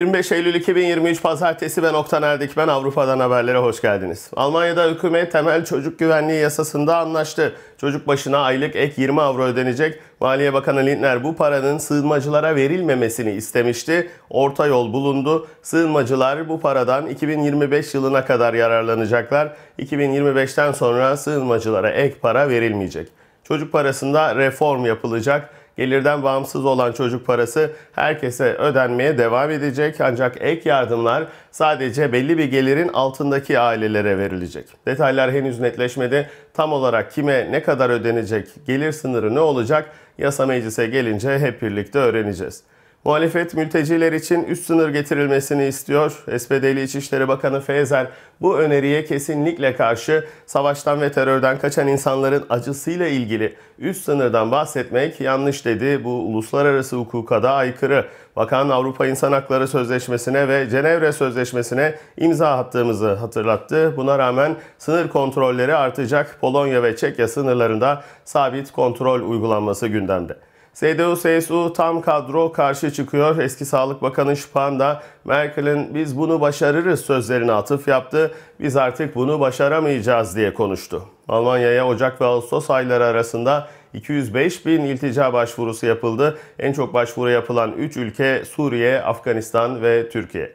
25 Eylül 2023 Pazartesi ben Oktan Erdik. Ben Avrupa'dan haberlere hoş geldiniz. Almanya'da hükümet temel çocuk güvenliği yasasında anlaştı. Çocuk başına aylık ek 20 avro ödenecek. Maliye Bakanı Lindner bu paranın sığınmacılara verilmemesini istemişti. Orta yol bulundu. Sığınmacılar bu paradan 2025 yılına kadar yararlanacaklar. 2025'ten sonra sığınmacılara ek para verilmeyecek. Çocuk parasında reform yapılacak. Gelirden bağımsız olan çocuk parası herkese ödenmeye devam edecek ancak ek yardımlar sadece belli bir gelirin altındaki ailelere verilecek. Detaylar henüz netleşmedi. Tam olarak kime ne kadar ödenecek, gelir sınırı ne olacak yasa meclise gelince hep birlikte öğreneceğiz. Muhalefet mülteciler için üst sınır getirilmesini istiyor. SPD'li İçişleri Bakanı Fezer bu öneriye kesinlikle karşı savaştan ve terörden kaçan insanların acısıyla ilgili üst sınırdan bahsetmek yanlış dedi. Bu uluslararası hukuka da aykırı. Bakan Avrupa İnsan Hakları Sözleşmesi'ne ve Cenevre Sözleşmesi'ne imza attığımızı hatırlattı. Buna rağmen sınır kontrolleri artacak. Polonya ve Çekya sınırlarında sabit kontrol uygulanması gündemde. CDU-CSU tam kadro karşı çıkıyor. Eski Sağlık Bakanı Spahn da Merkel'in biz bunu başarırız sözlerine atıf yaptı. Biz artık bunu başaramayacağız diye konuştu. Almanya'ya Ocak ve Ağustos ayları arasında 205 bin iltica başvurusu yapıldı. En çok başvuru yapılan 3 ülke Suriye, Afganistan ve Türkiye.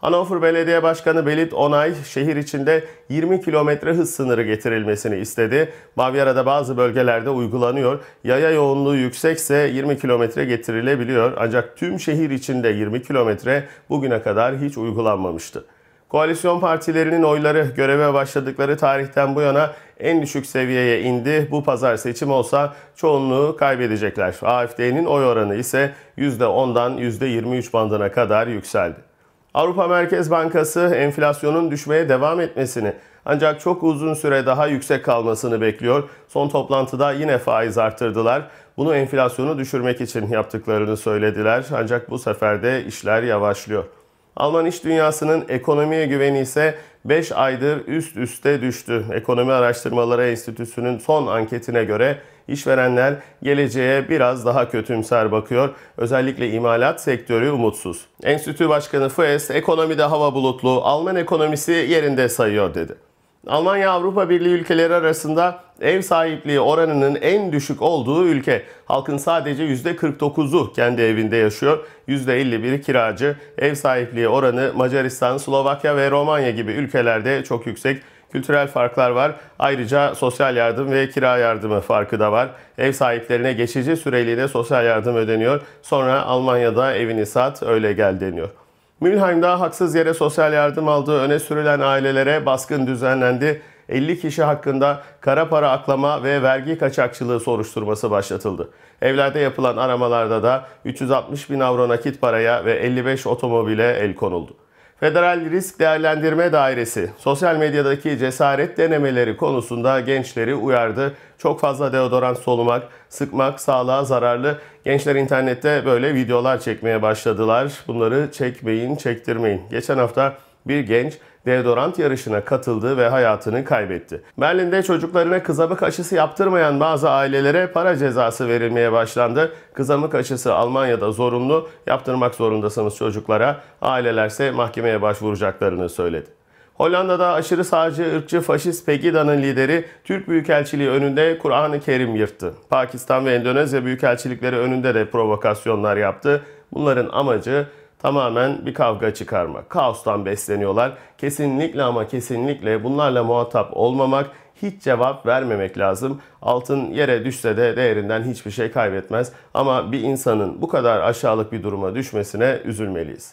Hannover Belediye Başkanı Belit Onay şehir içinde 20 kilometre hız sınırı getirilmesini istedi. Bavyera'da bazı bölgelerde uygulanıyor. Yaya yoğunluğu yüksekse 20 kilometre getirilebiliyor. Ancak tüm şehir içinde 20 kilometre bugüne kadar hiç uygulanmamıştı. Koalisyon partilerinin oyları göreve başladıkları tarihten bu yana en düşük seviyeye indi. Bu pazar seçim olsa çoğunluğu kaybedecekler. AFD'nin oy oranı ise %10'dan %23 bandına kadar yükseldi. Avrupa Merkez Bankası enflasyonun düşmeye devam etmesini ancak çok uzun süre daha yüksek kalmasını bekliyor. Son toplantıda yine faiz arttırdılar. Bunu enflasyonu düşürmek için yaptıklarını söylediler. Ancak bu sefer de işler yavaşlıyor. Alman iş dünyasının ekonomiye güveni ise 5 aydır üst üste düştü. Ekonomi Araştırmaları Enstitüsü'nün son anketine göre İşverenler geleceğe biraz daha kötümser bakıyor. Özellikle imalat sektörü umutsuz. Enstitü Başkanı Fues, ekonomide hava bulutlu, Alman ekonomisi yerinde sayıyor dedi. Almanya Avrupa Birliği ülkeleri arasında ev sahipliği oranının en düşük olduğu ülke. Halkın sadece %49'u kendi evinde yaşıyor. %51'i kiracı. Ev sahipliği oranı Macaristan, Slovakya ve Romanya gibi ülkelerde çok yüksek kültürel farklar var. Ayrıca sosyal yardım ve kira yardımı farkı da var. Ev sahiplerine geçici süreliğine sosyal yardım ödeniyor. Sonra Almanya'da evini sat öyle gel deniyor. Mülheim'da haksız yere sosyal yardım aldığı öne sürülen ailelere baskın düzenlendi. 50 kişi hakkında kara para aklama ve vergi kaçakçılığı soruşturması başlatıldı. Evlerde yapılan aramalarda da 360 bin avro nakit paraya ve 55 otomobile el konuldu. Federal Risk Değerlendirme Dairesi sosyal medyadaki cesaret denemeleri konusunda gençleri uyardı. Çok fazla deodorant solumak, sıkmak sağlığa zararlı. Gençler internette böyle videolar çekmeye başladılar. Bunları çekmeyin, çektirmeyin. Geçen hafta bir genç deodorant yarışına katıldı ve hayatını kaybetti. Berlin'de çocuklarına kızamık aşısı yaptırmayan bazı ailelere para cezası verilmeye başlandı. Kızamık aşısı Almanya'da zorunlu, yaptırmak zorundasınız çocuklara. Ailelerse mahkemeye başvuracaklarını söyledi. Hollanda'da aşırı sağcı ırkçı faşist Pegida'nın lideri Türk Büyükelçiliği önünde Kur'an-ı Kerim yırttı. Pakistan ve Endonezya Büyükelçilikleri önünde de provokasyonlar yaptı. Bunların amacı tamamen bir kavga çıkarma. Kaostan besleniyorlar. Kesinlikle ama kesinlikle bunlarla muhatap olmamak, hiç cevap vermemek lazım. Altın yere düşse de değerinden hiçbir şey kaybetmez ama bir insanın bu kadar aşağılık bir duruma düşmesine üzülmeliyiz.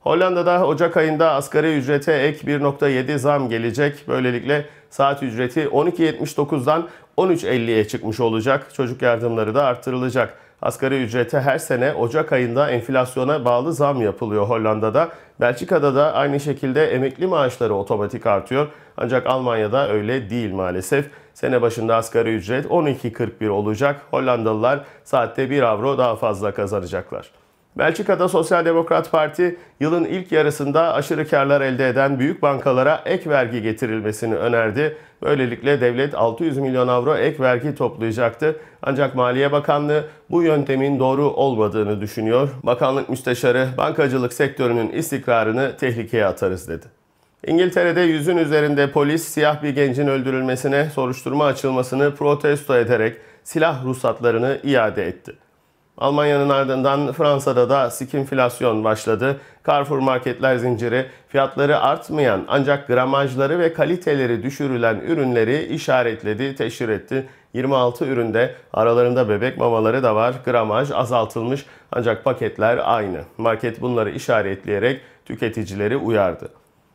Hollanda'da Ocak ayında asgari ücrete ek 1.7 zam gelecek. Böylelikle saat ücreti 12.79'dan 13.50'ye çıkmış olacak. Çocuk yardımları da artırılacak. Asgari ücrete her sene Ocak ayında enflasyona bağlı zam yapılıyor Hollanda'da. Belçika'da da aynı şekilde emekli maaşları otomatik artıyor. Ancak Almanya'da öyle değil maalesef. Sene başında asgari ücret 12.41 olacak. Hollandalılar saatte 1 avro daha fazla kazanacaklar. Belçika'da Sosyal Demokrat Parti yılın ilk yarısında aşırı karlar elde eden büyük bankalara ek vergi getirilmesini önerdi. Böylelikle devlet 600 milyon avro ek vergi toplayacaktı. Ancak Maliye Bakanlığı bu yöntemin doğru olmadığını düşünüyor. Bakanlık müsteşarı bankacılık sektörünün istikrarını tehlikeye atarız dedi. İngiltere'de yüzün üzerinde polis siyah bir gencin öldürülmesine soruşturma açılmasını protesto ederek silah ruhsatlarını iade etti. Almanya'nın ardından Fransa'da da sikinflasyon başladı. Carrefour marketler zinciri fiyatları artmayan ancak gramajları ve kaliteleri düşürülen ürünleri işaretledi, teşhir etti. 26 üründe aralarında bebek mamaları da var. Gramaj azaltılmış ancak paketler aynı. Market bunları işaretleyerek tüketicileri uyardı.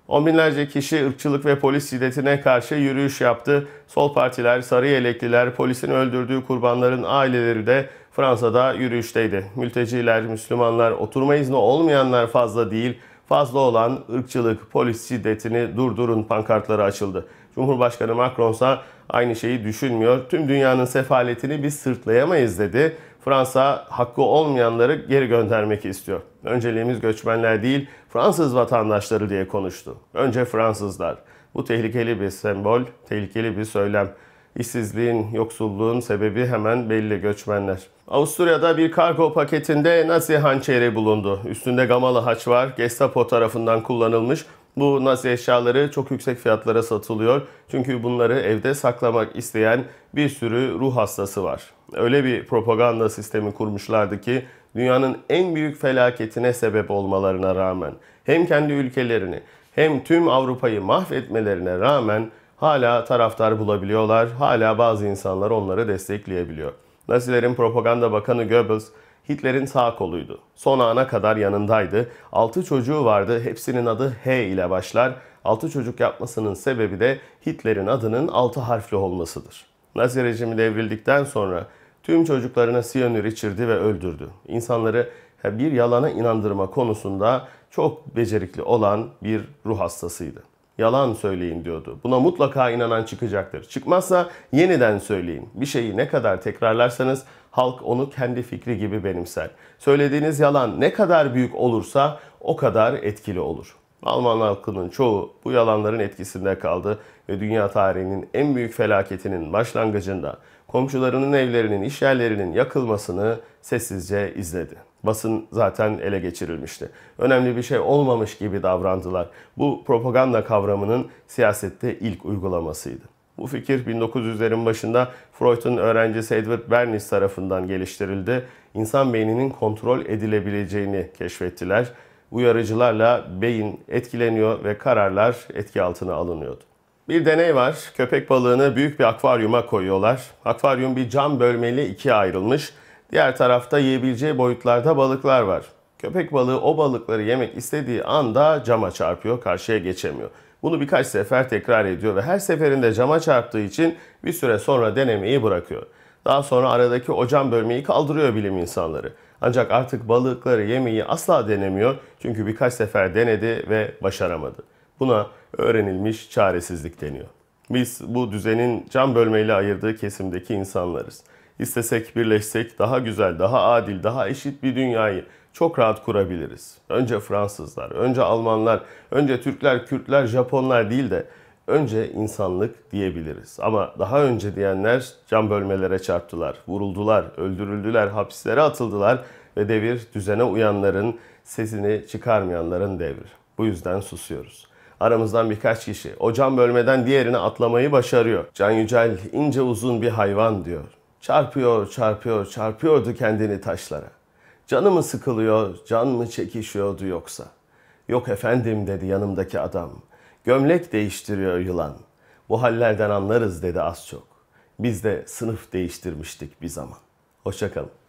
On binlerce kişi ırkçılık ve polis şiddetine karşı yürüyüş yaptı. Sol partiler, sarı yelekliler, polisin öldürdüğü kurbanların aileleri de Fransa'da yürüyüşteydi. Mülteciler, Müslümanlar, oturma izni olmayanlar fazla değil, fazla olan ırkçılık, polis şiddetini durdurun pankartları açıldı. Cumhurbaşkanı Macron ise aynı şeyi düşünmüyor. Tüm dünyanın sefaletini biz sırtlayamayız dedi. Fransa hakkı olmayanları geri göndermek istiyor. Önceliğimiz göçmenler değil, Fransız vatandaşları diye konuştu. Önce Fransızlar. Bu tehlikeli bir sembol, tehlikeli bir söylem. İşsizliğin, yoksulluğun sebebi hemen belli göçmenler. Avusturya'da bir kargo paketinde Nazi hançeri bulundu. Üstünde gamalı haç var. Gestapo tarafından kullanılmış. Bu Nazi eşyaları çok yüksek fiyatlara satılıyor. Çünkü bunları evde saklamak isteyen bir sürü ruh hastası var. Öyle bir propaganda sistemi kurmuşlardı ki dünyanın en büyük felaketine sebep olmalarına rağmen hem kendi ülkelerini hem tüm Avrupa'yı mahvetmelerine rağmen hala taraftar bulabiliyorlar, hala bazı insanlar onları destekleyebiliyor. Nazilerin propaganda bakanı Goebbels, Hitler'in sağ koluydu. Son ana kadar yanındaydı. 6 çocuğu vardı. Hepsinin adı H ile başlar. 6 çocuk yapmasının sebebi de Hitler'in adının 6 harfli olmasıdır. Nazi rejimi devrildikten sonra tüm çocuklarına siyanür içirdi ve öldürdü. İnsanları bir yalana inandırma konusunda çok becerikli olan bir ruh hastasıydı yalan söyleyin diyordu. Buna mutlaka inanan çıkacaktır. Çıkmazsa yeniden söyleyin. Bir şeyi ne kadar tekrarlarsanız halk onu kendi fikri gibi benimser. Söylediğiniz yalan ne kadar büyük olursa o kadar etkili olur. Alman halkının çoğu bu yalanların etkisinde kaldı ve dünya tarihinin en büyük felaketinin başlangıcında komşularının evlerinin, iş yerlerinin yakılmasını sessizce izledi basın zaten ele geçirilmişti. Önemli bir şey olmamış gibi davrandılar. Bu propaganda kavramının siyasette ilk uygulamasıydı. Bu fikir 1900'lerin başında Freud'un öğrencisi Edward Bernays tarafından geliştirildi. İnsan beyninin kontrol edilebileceğini keşfettiler. Uyarıcılarla beyin etkileniyor ve kararlar etki altına alınıyordu. Bir deney var. Köpek balığını büyük bir akvaryuma koyuyorlar. Akvaryum bir cam bölmeli ikiye ayrılmış. Diğer tarafta yiyebileceği boyutlarda balıklar var. Köpek balığı o balıkları yemek istediği anda cama çarpıyor, karşıya geçemiyor. Bunu birkaç sefer tekrar ediyor ve her seferinde cama çarptığı için bir süre sonra denemeyi bırakıyor. Daha sonra aradaki o cam bölmeyi kaldırıyor bilim insanları. Ancak artık balıkları yemeyi asla denemiyor çünkü birkaç sefer denedi ve başaramadı. Buna öğrenilmiş çaresizlik deniyor. Biz bu düzenin cam bölmeyle ayırdığı kesimdeki insanlarız istesek, birleşsek daha güzel, daha adil, daha eşit bir dünyayı çok rahat kurabiliriz. Önce Fransızlar, önce Almanlar, önce Türkler, Kürtler, Japonlar değil de önce insanlık diyebiliriz. Ama daha önce diyenler cam bölmelere çarptılar, vuruldular, öldürüldüler, hapislere atıldılar ve devir düzene uyanların, sesini çıkarmayanların devri. Bu yüzden susuyoruz. Aramızdan birkaç kişi o cam bölmeden diğerine atlamayı başarıyor. Can Yücel ince uzun bir hayvan diyor. Çarpıyor, çarpıyor, çarpıyordu kendini taşlara. Canı mı sıkılıyor, can mı çekişiyordu yoksa? Yok efendim dedi yanımdaki adam. Gömlek değiştiriyor yılan. Bu hallerden anlarız dedi az çok. Biz de sınıf değiştirmiştik bir zaman. Hoşçakalın.